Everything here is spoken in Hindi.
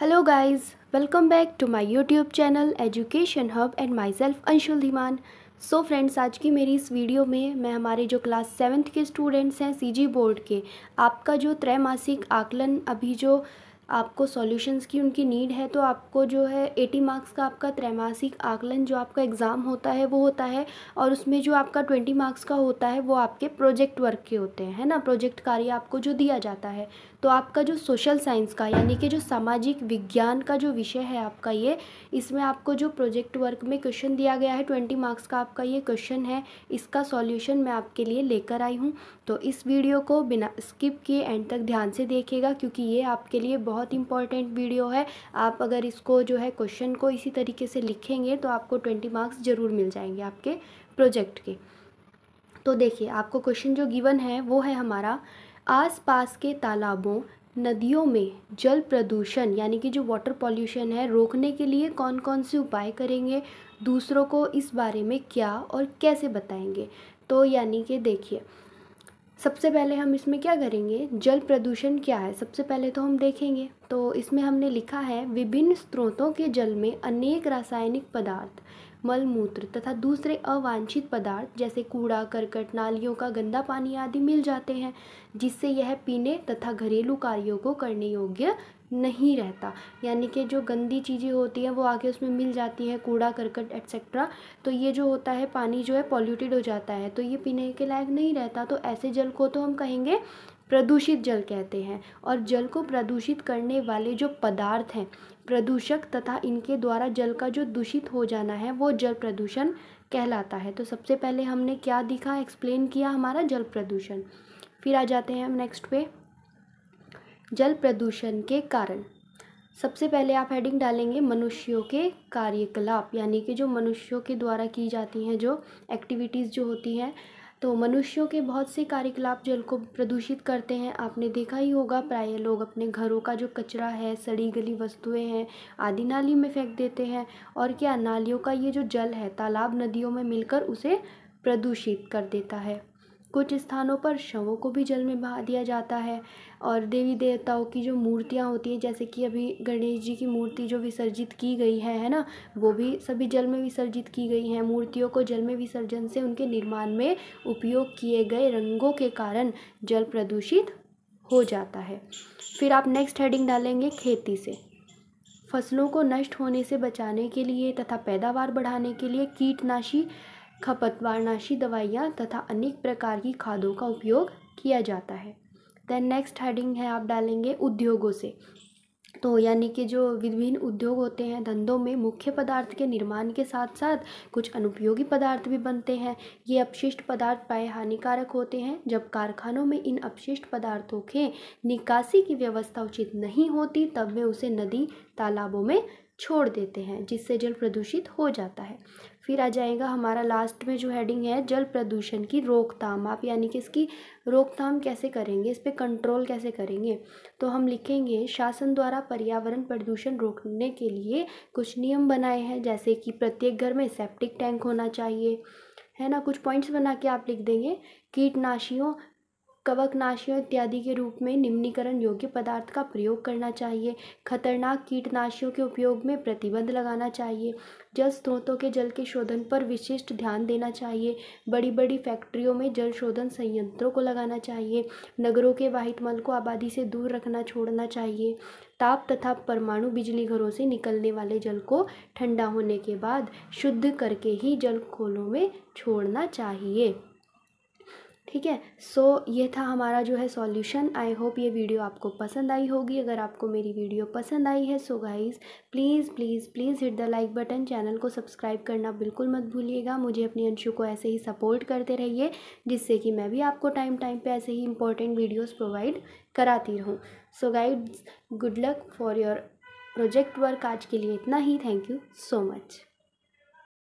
hello guys welcome back to my YouTube channel education hub and myself Anshul Dhiman so friends आज की मेरी इस वीडियो में मैं हमारे जो क्लास सेवन्थ के स्टूडेंट्स हैं सीजी बोर्ड के आपका जो त्रैमासिक आकलन अभी जो आपको सॉल्यूशंस की उनकी नीड है तो आपको जो है एटी मार्क्स का आपका त्रैमासिक आकलन जो आपका एग्ज़ाम होता है वो होता है और उसमें जो आपका ट्वेंटी मार्क्स का होता है वो आपके प्रोजेक्ट वर्क के होते हैं है ना प्रोजेक्ट कार्य आपको जो दिया जाता है तो आपका जो सोशल साइंस का यानी कि जो सामाजिक विज्ञान का जो विषय है आपका ये इसमें आपको जो प्रोजेक्ट वर्क में क्वेश्चन दिया गया है ट्वेंटी मार्क्स का आपका ये क्वेश्चन है इसका सॉल्यूशन मैं आपके लिए लेकर आई हूँ तो इस वीडियो को बिना स्किप किए एंड तक ध्यान से देखिएगा क्योंकि ये आपके लिए बहुत इंपॉर्टेंट वीडियो है आप अगर इसको जो है क्वेश्चन को इसी तरीके से लिखेंगे तो आपको ट्वेंटी मार्क्स ज़रूर मिल जाएंगे आपके प्रोजेक्ट के तो देखिए आपको क्वेश्चन जो गिवन है वो है हमारा आसपास के तालाबों नदियों में जल प्रदूषण यानी कि जो वाटर पॉल्यूशन है रोकने के लिए कौन कौन से उपाय करेंगे दूसरों को इस बारे में क्या और कैसे बताएंगे तो यानी कि देखिए सबसे पहले हम इसमें क्या करेंगे जल प्रदूषण क्या है सबसे पहले तो हम देखेंगे तो इसमें हमने लिखा है विभिन्न स्रोतों के जल में अनेक रासायनिक पदार्थ मलमूत्र तथा दूसरे अवांछित पदार्थ जैसे कूड़ा करकट नालियों का गंदा पानी आदि मिल जाते हैं जिससे यह पीने तथा घरेलू कार्यों को करने योग्य नहीं रहता यानी कि जो गंदी चीज़ें होती हैं वो आगे उसमें मिल जाती हैं कूड़ा करकट एक्सेट्रा तो ये जो होता है पानी जो है पॉल्यूटेड हो जाता है तो ये पीने के लायक नहीं रहता तो ऐसे जल को तो हम कहेंगे प्रदूषित जल कहते हैं और जल को प्रदूषित करने वाले जो पदार्थ हैं प्रदूषक तथा इनके द्वारा जल का जो दूषित हो जाना है वो जल प्रदूषण कहलाता है तो सबसे पहले हमने क्या दिखा एक्सप्लेन किया हमारा जल प्रदूषण फिर आ जाते हैं हम नेक्स्ट पे जल प्रदूषण के कारण सबसे पहले आप हेडिंग डालेंगे मनुष्यों के कार्यकलाप यानी कि जो मनुष्यों के द्वारा की जाती हैं जो एक्टिविटीज़ जो होती हैं तो मनुष्यों के बहुत से कार्यकलाप जल को प्रदूषित करते हैं आपने देखा ही होगा प्राय लोग अपने घरों का जो कचरा है सड़ी गली वस्तुएं हैं आदि नाली में फेंक देते हैं और क्या नालियों का ये जो जल है तालाब नदियों में मिलकर उसे प्रदूषित कर देता है कुछ स्थानों पर शवों को भी जल में बहा दिया जाता है और देवी देवताओं की जो मूर्तियाँ होती हैं जैसे कि अभी गणेश जी की मूर्ति जो विसर्जित की गई है है ना वो भी सभी जल में विसर्जित की गई हैं मूर्तियों को जल में विसर्जन से उनके निर्माण में उपयोग किए गए रंगों के कारण जल प्रदूषित हो जाता है फिर आप नेक्स्ट हेडिंग डालेंगे खेती से फसलों को नष्ट होने से बचाने के लिए तथा पैदावार बढ़ाने के लिए कीटनाशी खपतवारनाशी दवाइयाँ तथा अनेक प्रकार की खादों का उपयोग किया जाता है दैन नेक्स्ट हेडिंग है आप डालेंगे उद्योगों से तो यानी कि जो विभिन्न उद्योग होते हैं धंधों में मुख्य पदार्थ के निर्माण के साथ साथ कुछ अनुपयोगी पदार्थ भी बनते हैं ये अपशिष्ट पदार्थ पाए हानिकारक होते हैं जब कारखानों में इन अपशिष्ट पदार्थों के निकासी की व्यवस्था उचित नहीं होती तब वे उसे नदी तालाबों में छोड़ देते हैं जिससे जल प्रदूषित हो जाता है फिर आ जाएगा हमारा लास्ट में जो हेडिंग है जल प्रदूषण की रोकथाम आप यानी कि इसकी रोकथाम कैसे करेंगे इस पर कंट्रोल कैसे करेंगे तो हम लिखेंगे शासन द्वारा पर्यावरण प्रदूषण रोकने के लिए कुछ नियम बनाए हैं जैसे कि प्रत्येक घर में सेप्टिक टैंक होना चाहिए है ना कुछ पॉइंट्स बना के आप लिख देंगे कीटनाशियों कवकनाशियों इत्यादि के रूप में निम्नीकरण योग्य पदार्थ का प्रयोग करना चाहिए खतरनाक कीटनाशियों के उपयोग में प्रतिबंध लगाना चाहिए जल स्रोतों के जल के शोधन पर विशिष्ट ध्यान देना चाहिए बड़ी बड़ी फैक्ट्रियों में जल शोधन संयंत्रों को लगाना चाहिए नगरों के वाहित मल को आबादी से दूर रखना छोड़ना चाहिए ताप तथा परमाणु बिजली घरों से निकलने वाले जल को ठंडा होने के बाद शुद्ध करके ही जल खोलों में छोड़ना चाहिए ठीक है सो so, ये था हमारा जो है सॉल्यूशन आई होप ये वीडियो आपको पसंद आई होगी अगर आपको मेरी वीडियो पसंद आई है so guys please please please hit the like button channel को सब्सक्राइब करना बिल्कुल मत भूलिएगा मुझे अपने अंशु को ऐसे ही सपोर्ट करते रहिए जिससे कि मैं भी आपको टाइम टाइम पर ऐसे ही इंपॉर्टेंट वीडियोज़ प्रोवाइड कराती रहूँ so guys good luck for your project work आज के लिए इतना ही थैंक यू सो मच